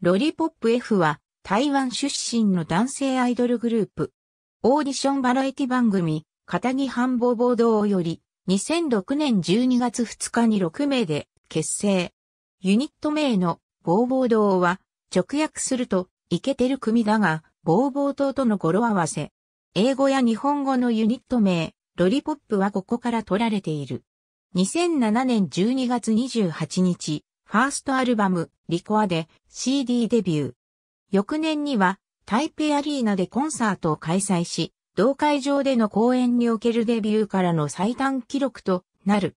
ロリポップ F は台湾出身の男性アイドルグループ。オーディションバラエティ番組、片木半坊暴動より2006年12月2日に6名で結成。ユニット名のボーボー堂は直訳するとイケてる組だが、ボーボー堂との語呂合わせ。英語や日本語のユニット名、ロリポップはここから取られている。2007年12月28日、ファーストアルバム、リコアで CD デビュー。翌年には、台北アリーナでコンサートを開催し、同会場での公演におけるデビューからの最短記録となる。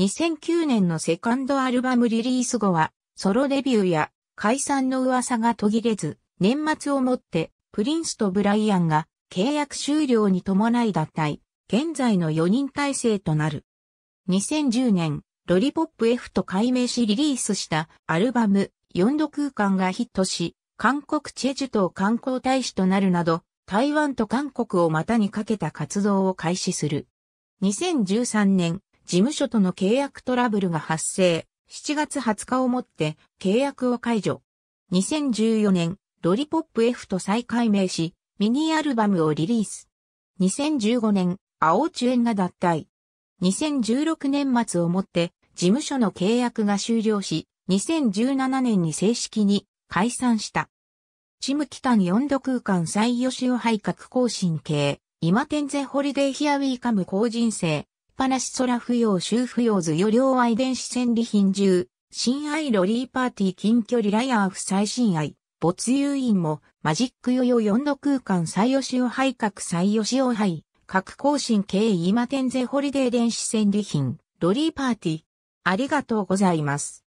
2009年のセカンドアルバムリリース後は、ソロデビューや解散の噂が途切れず、年末をもって、プリンスとブライアンが契約終了に伴い脱退、現在の4人体制となる。2010年、ロリポップ F と改名しリリースしたアルバム4度空間がヒットし、韓国チェジュ島観光大使となるなど、台湾と韓国を股にかけた活動を開始する。2013年、事務所との契約トラブルが発生。7月20日をもって契約を解除。2014年、ロリポップ F と再改名し、ミニアルバムをリリース。2015年、青中ンが脱退。2016年末をもって事務所の契約が終了し、2017年に正式に解散した。チムキタン4度空間最優秀配格更新系、今天然ホリデーヒアウィーカム高人生、パナシソラ不要修不要図余量愛電子戦利品中、新愛ロリーパーティー近距離ライアーフ最新愛、没誘因も、マジックヨヨ4度空間最優秀配格最優秀配、格更新系今天然ホリデー電子戦利品、ロリーパーティー、ありがとうございます。